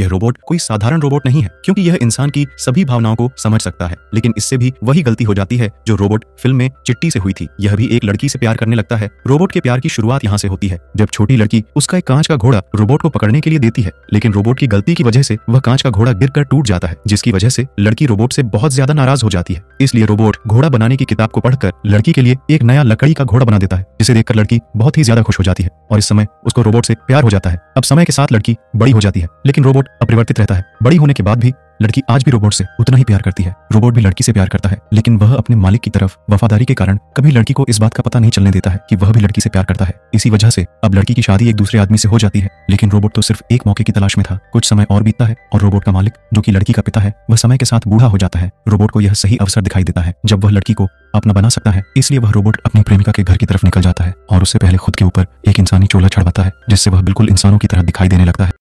यह रोबोट कोई साधारण रोबोट नहीं है क्योंकि यह इंसान की सभी भावनाओं को समझ सकता है लेकिन इससे भी वही गलती हो जाती है जो रोबोट फिल्म में चिट्टी से हुई थी यह भी एक लड़की से प्यार करने लगता है रोबोट के प्यार की शुरुआत यहाँ से होती है जब छोटी लड़की उसका एक कांच का घोड़ा रोबोट को पकड़ने के लिए देती है लेकिन रोबोट की गलती की वजह से वह कांच का घोड़ा गिर टूट जाता है जिसकी वजह से लड़की रोबोट से बहुत ज्यादा नाराज हो जाती है इसलिए रोबोट घोड़ा बनाने की किताब को पढ़कर लड़की के लिए एक नया लकड़ी का घोड़ा बना देता है जिसे देखकर लड़की बहुत ही ज्यादा खुश हो जाती है और इस समय उसको रोबोट से प्यार हो जाता है अब समय के साथ लड़की बड़ी हो जाती है लेकिन रोबोट अपरिवर्तित रहता है बड़ी होने के बाद भी लड़की आज भी रोबोट से उतना ही प्यार करती है रोबोट भी लड़की से प्यार करता है लेकिन वह अपने मालिक की तरफ वफादारी के कारण कभी लड़की को इस बात का पता नहीं चलने देता है कि वह भी लड़की से प्यार करता है इसी वजह से अब लड़की की शादी एक दूसरे आदमी से हो जाती है लेकिन रोबोट तो सिर्फ एक मौके की तलाश में था कुछ समय और बीतता है और रोबोट का मालिक जो की लड़की का पिता है वह समय के साथ बूढ़ा हो जाता है रोबोट को यह सही अवसर दिखाई देता है जब वह लड़की को अपना बना सकता है इसलिए वह रोबोट अपनी प्रेमिका के घर की तरफ निकल जाता है और उससे पहले खुद के ऊपर एक इंसानी चोला छड़वाता है जिससे वह बिल्कुल इंसानों की तरह दिखाई देने लगता है